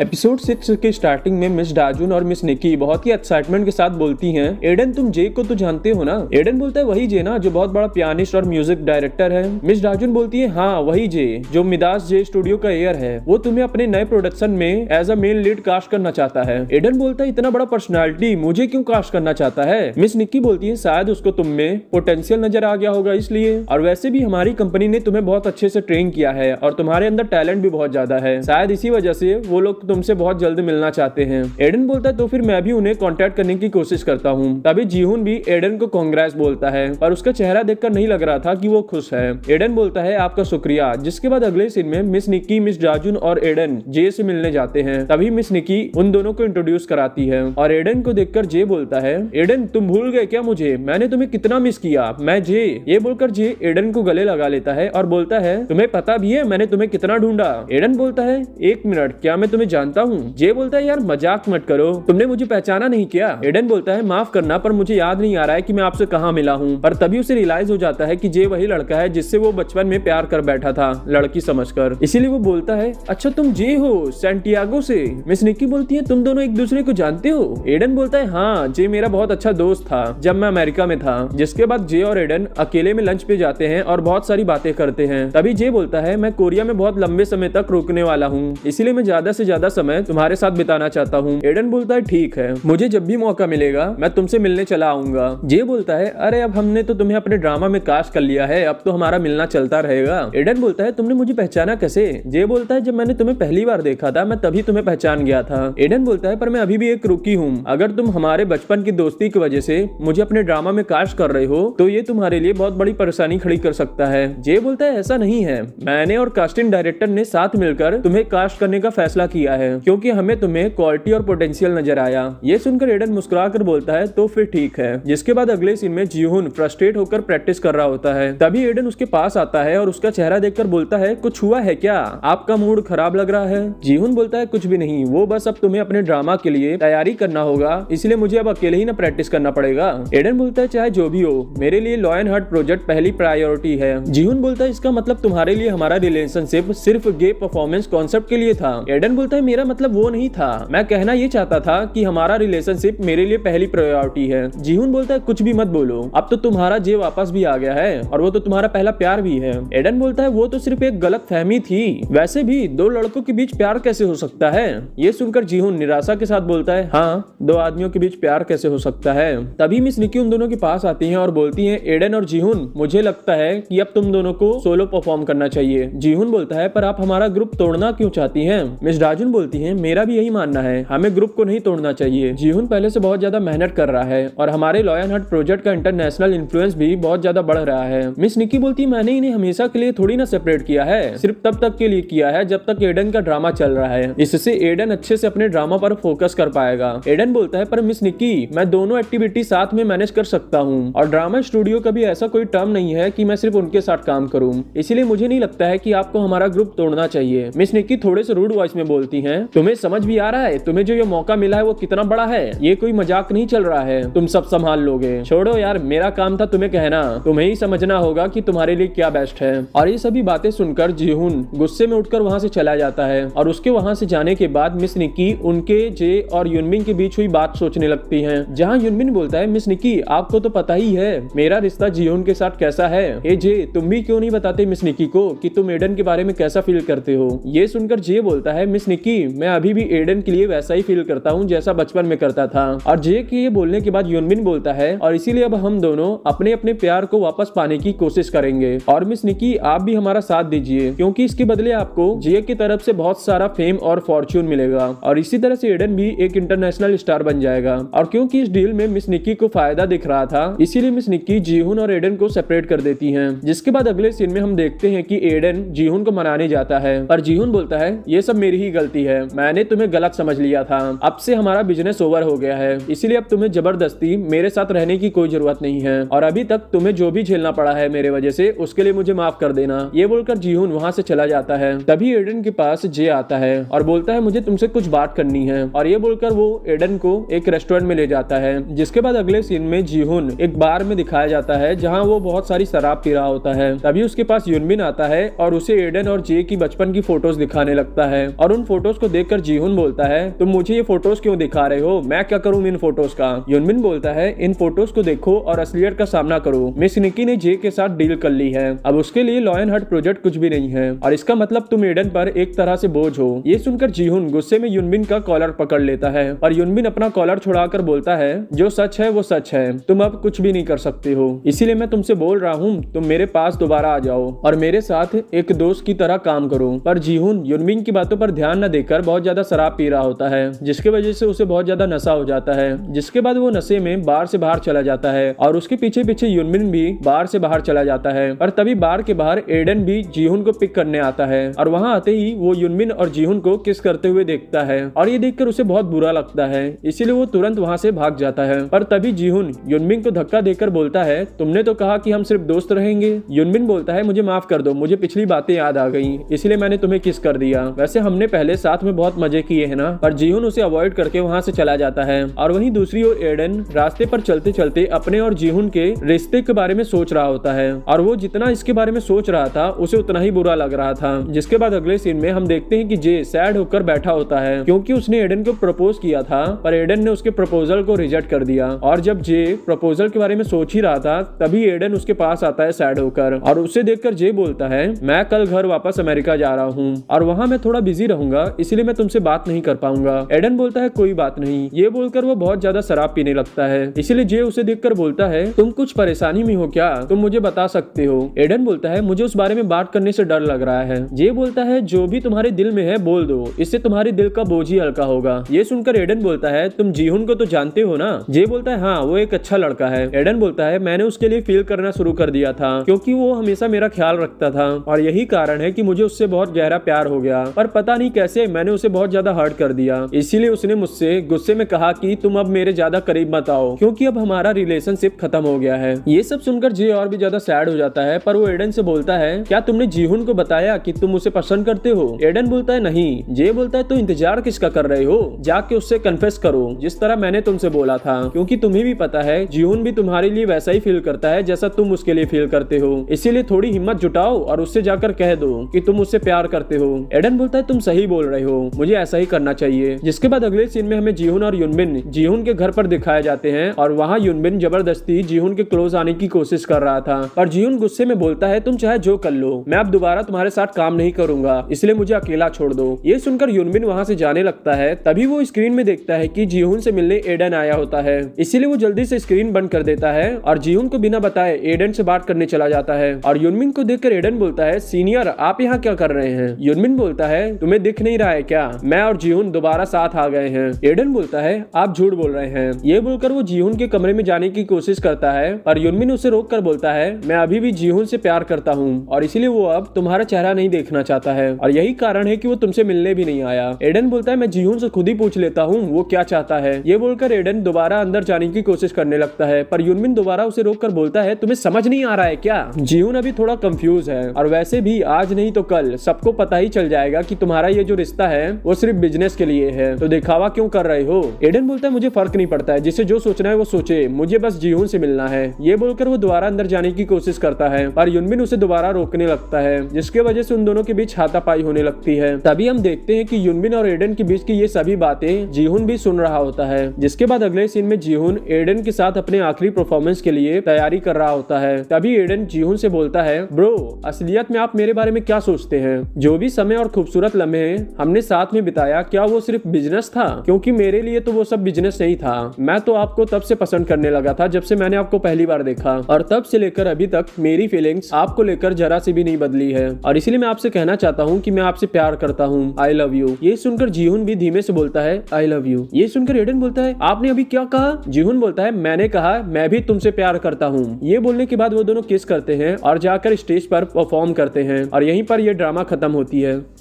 episode six के starting में Miss Darjun और मिस निकी बहुत ही एक्साइटमेंट के साथ बोलती हैं एडन तुम जे को तो जानते हो ना एडन बोलता है वही जे ना जो बहुत बड़ा पियानिस्ट और म्यूजिक डायरेक्टर है मिस डार्जुन बोलती है हाँ वही जे जो मिदास जे स्टूडियो का एयर है वो तुम्हें अपने नए प्रोडक्शन में as a main lead cast करना चाहता है एडन बोलता है इतना बड़ा पर्सनैलिटी मुझे क्यों कास्ट करना चाहता है मिस निक्की बोलती है शायद उसको तुम में पोटेंशियल नजर आ गया होगा इसलिए और वैसे भी हमारी कंपनी ने तुम्हें बहुत अच्छे से ट्रेन किया है और तुम्हारे अंदर टैलेंट भी बहुत ज्यादा है शायद इसी वजह से वो लोग तुमसे बहुत जल्द मिलना चाहते हैं एडन बोलता है तो फिर मैं भी उन्हें कॉन्टेक्ट करने की कोशिश करता हूँ तभी जीहून भी एडन को कांग्रेस बोलता है और उसका चेहरा देख नहीं लग रहा था की वो खुश है एडन बोलता है आपका शुक्रिया जिसके बाद अगले सीन में मिस निक्की मिस जाजुन और एडन जे से मिलने जाते हैं तभी मिस निक्की उन दोनों को इंट्रोड्यूस कराती है और एडन को देखकर जे बोलता है एडन तुम भूल गए क्या मुझे मैंने तुम्हें कितना मिस किया मैं जे ये बोलकर जे एडन को गले लगा लेता है और बोलता है तुम्हें पता भी है मैंने तुम्हें कितना ढूंढा एडन बोलता है एक मिनट क्या मैं तुम्हें जानता हूँ जे बोलता है यार मजाक मत करो तुमने मुझे पहचाना नहीं किया एडन बोलता है माफ करना पर मुझे याद नहीं आ रहा है की मैं आपसे कहाँ मिला हूँ पर तभी उसे रियलाइज हो जाता है की जे वही लड़का है जिससे वो बचपन में प्यार कर बैठा था लड़की समझ कर इसीलिए वो बोलता है अच्छा तुम जे हो सेंटियागो से मिस निक्की बोलती है तुम दोनों एक दूसरे को जानते हो एडन बोलता है हाँ जे मेरा बहुत अच्छा दोस्त था जब मैं अमेरिका में था जिसके बाद जे और एडन अकेले में लंच पे जाते हैं और बहुत सारी बातें करते हैं तभी जे बोलता है मैं कोरिया में बहुत लंबे समय तक रुकने वाला हूँ इसीलिए मैं ज्यादा से ज्यादा ज्यादा समय तुम्हारे साथ बिताना चाहता हूँ एडन बोलता है ठीक है मुझे जब भी मौका मिलेगा मैं तुमसे मिलने चला आऊंगा जे बोलता है अरे अब हमने तो तुम्हें अपने ड्रामा में कास्ट कर लिया है अब तो हमारा मिलना चलता रहेगा एडन बोलता है तुमने मुझे पहचाना कैसे जे बोलता है जब मैंने तुम्हें पहली बार देखा था मैं तभी तुम्हें पहचान गया था एडन बोलता है पर मैं अभी भी एक रुकी हूँ अगर तुम हमारे बचपन की दोस्ती की वजह से मुझे अपने ड्रामा में कास्ट कर रहे हो तो ये तुम्हारे लिए बहुत बड़ी परेशानी खड़ी कर सकता है जे बोलता है ऐसा नहीं है मैंने और कास्टिंग डायरेक्टर ने साथ मिलकर तुम्हें कास्ट करने का फैसला किया किया है क्योंकि हमें तुम्हें क्वालिटी और पोटेंशियल नजर आया ये सुनकर एडन मुस्कुरा कर बोलता है तो फिर ठीक है जिसके बाद अगले सीन में जीहून फ्रस्ट्रेट होकर प्रैक्टिस कर रहा होता है तभी एडन उसके पास आता है और उसका चेहरा देख बोलता है कुछ हुआ है क्या आपका मूड खराब लग रहा है जीहून बोलता है कुछ भी नहीं वो बस अब तुम्हें अपने ड्रामा के लिए तैयारी करना होगा इसलिए मुझे अब अकेले ही ना प्रैक्टिस करना पड़ेगा एडन बोलता है चाहे जो भी हो मेरे लिए लॉयन हार्ट प्रोजेक्ट पहली प्रायोरिटी है जीहून बोलता है इसका मतलब तुम्हारे लिए हमारा रिलेशनशिप सिर्फ गे परफॉर्मेंस कॉन्सेप्ट के लिए था एडन बोलता पता है मेरा मतलब वो नहीं था मैं कहना ये चाहता था कि हमारा रिलेशनशिप मेरे लिए पहली प्रायोरिटी है जीहून बोलता है कुछ भी मत बोलो अब तो तुम्हारा जे वापस भी आ गया है और वो तो तुम्हारा पहला प्यार भी है एडन बोलता है वो तो सिर्फ एक गलत फहमी थी वैसे भी दो लड़कों के बीच प्यार कैसे हो सकता है ये सुनकर जीहून निराशा के साथ बोलता है हाँ दो आदमियों के बीच प्यार कैसे हो सकता है तभी मिस निकी उन दोनों के पास आती है और बोलती है एडन और जीहून मुझे लगता है की अब तुम दोनों को सोलो परफॉर्म करना चाहिए जीहून बोलता है पर आप हमारा ग्रुप तोड़ना क्यों चाहती है मिस राजू राजुन बोलती है मेरा भी यही मानना है हमें ग्रुप को नहीं तोड़ना चाहिए जीवन पहले से बहुत ज्यादा मेहनत कर रहा है और हमारे लॉयन हट प्रोजेक्ट का इंटरनेशनल इन्फ्लुएंस भी बहुत ज्यादा बढ़ रहा है मिस निकी बोलती है मैंने इन्हें हमेशा के लिए थोड़ी ना सेपरेट किया है सिर्फ तब तक के लिए किया है जब तक एडन का ड्रामा चल रहा है इससे एडन अच्छे से अपने ड्रामा पर फोकस कर पाएगा एडन बोलता है पर मिस निकी मैं दोनों एक्टिविटी साथ में मैनेज कर सकता हूँ और ड्रामा स्टूडियो का भी ऐसा कोई टर्म नहीं है की मैं सिर्फ उनके साथ काम करूँ इसीलिए मुझे नहीं लगता है की आपको हमारा ग्रुप तोड़ना चाहिए मिस निकी थोड़े से रूड वॉइस में बोलती होती है तुम्हें समझ भी आ रहा है तुम्हें जो ये मौका मिला है वो कितना बड़ा है ये कोई मजाक नहीं चल रहा है तुम सब संभाल लोगे छोड़ो यार मेरा काम था तुम्हें कहना तुम्हें ही समझना होगा की तुम्हारे लिए क्या बेस्ट है और ये सभी बातें सुनकर जीहून गुस्से में उठकर वहाँ से चला जाता है और उसके वहाँ से जाने के बाद मिस निकी उनके जे और युनमिन के बीच हुई बात सोचने लगती है जहाँ युनमिन बोलता है मिस निकी आपको तो पता ही है मेरा रिश्ता जिहुन के साथ कैसा है ए जे तुम भी क्यों नहीं बताते मिस निकी को कि तुम एडन के बारे में कैसा फील करते हो ये सुनकर जे बोलता है मिस निकी कि मैं अभी भी एडन के लिए वैसा ही फील करता हूँ जैसा बचपन में करता था और जे के ये बोलने के बाद यूनबिन बोलता है और इसीलिए अब हम दोनों अपने अपने प्यार को वापस पाने की कोशिश करेंगे और मिस निकी आप भी हमारा साथ दीजिए क्योंकि इसके बदले आपको जे की तरफ से बहुत सारा फेम और फॉर्चून मिलेगा और इसी तरह से एडन भी एक इंटरनेशनल स्टार बन जाएगा और क्योंकि इस डील में मिस निकी को फायदा दिख रहा था इसीलिए मिस निकी जीहून और एडन को सेपरेट कर देती हैं जिसके बाद अगले सीन में हम देखते हैं कि एडन जीहून को मनाने जाता है और जीहून बोलता है ये सब मेरी ही गलती गलती है मैंने तुम्हें गलत समझ लिया था अब से हमारा बिजनेस ओवर हो गया है इसीलिए अब तुम्हें जबरदस्ती मेरे साथ रहने की कोई जरूरत नहीं है और अभी तक तुम्हें जो भी झेलना पड़ा है मेरे वजह से उसके लिए मुझे माफ कर देना ये बोलकर जीहून वहाँ से चला जाता है तभी एडन के पास जे आता है और बोलता है मुझे तुमसे कुछ बात करनी है और ये बोलकर वो एडन को एक रेस्टोरेंट में ले जाता है जिसके बाद अगले सीन में जीहून एक बार में दिखाया जाता है जहाँ वो बहुत सारी शराब पी रहा होता है तभी उसके पास यूनबिन आता है और उसे एडन और जे की बचपन की फोटोज दिखाने लगता है और उन फोटो फोटोज को देखकर जीहुन बोलता है तुम मुझे ये फोटोज क्यों दिखा रहे हो मैं क्या करूँ इन फोटोज का युनबिन बोलता है इन फोटोज को देखो और असलियत का सामना करो मिस निकी ने जे के साथ डील कर ली है अब उसके लिए लॉयन हट प्रोजेक्ट कुछ भी नहीं है और इसका मतलब तुम एडन पर एक तरह से बोझ हो ये सुनकर जीहुन गुस्से में युनबिन का कॉलर पकड़ लेता है और युनबिन अपना कॉलर छुड़ा बोलता है जो सच है वो सच है तुम अब कुछ भी नहीं कर सकते हो इसीलिए मैं तुमसे बोल रहा हूँ तुम मेरे पास दोबारा आ जाओ और मेरे साथ एक दोस्त की तरह काम करो पर जीहुन युनबिन की बातों पर ध्यान न देखकर बहुत ज़्यादा शराब पी रहा होता है जिसके वजह से उसे बहुत ज़्यादा नशा हो जाता है जिसके बाद वो नशे में बार से बाहर चला जाता है और उसके पीछे पीछे यूनमिन भी बार से बाहर चला जाता है और तभी बार के बाहर एडन भी जीहुन को पिक करने आता है और वहाँ आते ही वो यूनमिन और जीहुन को किस करते हुए देखता है और ये देखकर उसे बहुत बुरा लगता है इसीलिए वो तुरंत वहाँ से भाग जाता है पर तभी जीहुन युनमिन को धक्का देकर बोलता है तुमने तो कहा कि हम सिर्फ दोस्त रहेंगे युनमिन बोलता है मुझे माफ कर दो मुझे पिछली बातें याद आ गई इसलिए मैंने तुम्हें किस कर दिया वैसे हमने पहले साथ में बहुत मजे किए है ना पर जीहुन उसे अवॉइड करके वहाँ से चला जाता है और वही दूसरी ओर एडन रास्ते पर चलते चलते अपने और जीहुन के रिश्ते के बारे में सोच रहा होता है और वो जितना इसके बारे में सोच रहा था उसे उतना ही बुरा लग रहा था जिसके बाद अगले सीन में हम देखते हैं कि जे सैड होकर बैठा होता है क्योंकि उसने एडन को प्रपोज किया था पर एडन ने उसके प्रपोजल को रिजेक्ट कर दिया और जब जे प्रपोजल के बारे में सोच ही रहा था तभी एडन उसके पास आता है सैड होकर और उसे देखकर जे बोलता है मैं कल घर वापस अमेरिका जा रहा हूँ और वहाँ मैं थोड़ा बिजी रहूंगा इसलिए मैं तुमसे बात नहीं कर पाऊंगा एडन बोलता है कोई बात नहीं ये बोलकर वो बहुत ज्यादा शराब पीने लगता है इसलिए जे उसे देख बोलता है तुम कुछ परेशानी में हो क्या तुम मुझे बता सकते हो एडन बोलता है मुझे उस बारे में बात करने से डर लग रहा है जे बोलता है जो भी तुम्हारे दिल में है बोल दो इससे तुम्हारे दिल का बोझ ही हल्का होगा ये सुनकर एडन बोलता है तुम जीहुन को तो जानते हो ना जे बोलता है हाँ वो एक अच्छा लड़का है एडन बोलता है मैंने उसके लिए फील करना शुरू कर दिया था क्योंकि वो हमेशा मेरा ख्याल रखता था और यही कारण है की मुझे उससे बहुत गहरा प्यार हो गया पर पता नहीं कैसे वैसे मैंने उसे बहुत ज्यादा हर्ट कर दिया इसीलिए उसने मुझसे गुस्से में कहा कि तुम अब मेरे ज्यादा करीब मत आओ क्योंकि अब हमारा रिलेशनशिप खत्म हो गया है ये सब सुनकर जे और भी ज्यादा सैड हो जाता है पर वो एडन से बोलता है क्या तुमने जीहुन को बताया कि तुम उसे पसंद करते हो एडन बोलता है नहीं जे बोलता है तो इंतजार किसका कर रहे हो जाके उससे कन्फेस करो जिस तरह मैंने तुमसे बोला था क्योंकि तुम्हें भी पता है जीहुन भी तुम्हारे लिए वैसा ही फील करता है जैसा तुम उसके लिए फील करते हो इसीलिए थोड़ी हिम्मत जुटाओ और उससे जाकर कह दो कि तुम उससे प्यार करते हो एडन बोलता है तुम सही बोल बोल रहे हो मुझे ऐसा ही करना चाहिए जिसके बाद अगले सीन में हमें जीहुन और युनबिन जीहुन के घर पर दिखाए जाते हैं और वहाँ युनबिन जबरदस्ती जीहुन के क्लोज आने की कोशिश कर रहा था और जीहुन गुस्से में बोलता है तुम चाहे जो कर लो मैं अब दोबारा तुम्हारे साथ काम नहीं करूंगा इसलिए मुझे अकेला छोड़ दो ये सुनकर युनबिन वहाँ से जाने लगता है तभी वो स्क्रीन में देखता है की जीहुन से मिलने एडन आया होता है इसीलिए वो जल्दी से स्क्रीन बंद कर देता है और जीहुन को बिना बताए एडन से बात करने चला जाता है और युनमिन को देखकर एडन बोलता है सीनियर आप यहाँ क्या कर रहे हैं युनमिन बोलता है तुम्हें दिख नहीं नहीं रहा है क्या मैं और जीहून दोबारा साथ आ गए हैं एडन बोलता है आप झूठ बोल रहे हैं ये बोलकर वो जीहून के कमरे में जाने की कोशिश करता है पर युनमिन उसे रोक कर बोलता है मैं अभी भी जीहून से प्यार करता हूँ और इसीलिए वो अब तुम्हारा चेहरा नहीं देखना चाहता है और यही कारण है की वो तुमसे मिलने भी नहीं आया एडन बोलता है मैं जीहून से खुद ही पूछ लेता हूँ वो क्या चाहता है ये बोलकर एडन दोबारा अंदर जाने की कोशिश करने लगता है पर युनमिन दोबारा उसे रोक कर बोलता है तुम्हें समझ नहीं आ रहा है क्या जीहून अभी थोड़ा कंफ्यूज है और वैसे भी आज नहीं तो कल सबको पता ही चल जाएगा कि तुम्हारा ये जो रिश्ता है वो सिर्फ बिजनेस के लिए है तो दिखावा क्यों कर रहे हो एडन बोलता है मुझे फर्क नहीं पड़ता है जिसे जो सोचना है वो सोचे मुझे बस जीहून से मिलना है ये बोलकर वो दोबारा अंदर जाने की कोशिश करता है और युनबिन उसे दोबारा रोकने लगता है जिसके वजह से उन दोनों के बीच हाथापाई होने लगती है तभी हम देखते हैं कि युनबिन और एडन के बीच की ये सभी बातें जीहून भी सुन रहा होता है जिसके बाद अगले सीन में जीहून एडन के साथ अपने आखिरी परफॉर्मेंस के लिए तैयारी कर रहा होता है तभी एडन जीहून से बोलता है ब्रो असलियत में आप मेरे बारे में क्या सोचते हैं जो भी समय और खूबसूरत लम्हे हमने साथ में बिताया क्या वो सिर्फ बिजनेस था क्योंकि मेरे लिए तो वो सब बिजनेस नहीं था मैं तो आपको तब से पसंद करने लगा था जब से मैंने आपको पहली बार देखा और तब से लेकर अभी तक मेरी फीलिंग्स आपको लेकर जरा से भी नहीं बदली है और इसलिए मैं आपसे कहना चाहता हूँ की मैं आपसे प्यार करता हूँ आई लव यू ये सुनकर जीहून भी धीमे से बोलता है आई लव यू ये सुनकर एडन बोलता है आपने अभी क्या कहा जीहून बोलता है मैंने कहा मैं भी तुमसे प्यार करता हूँ ये बोलने के बाद वो दोनों किस करते हैं और जाकर स्टेज पर परफॉर्म करते हैं और यहीं पर यह ड्रामा खत्म होती है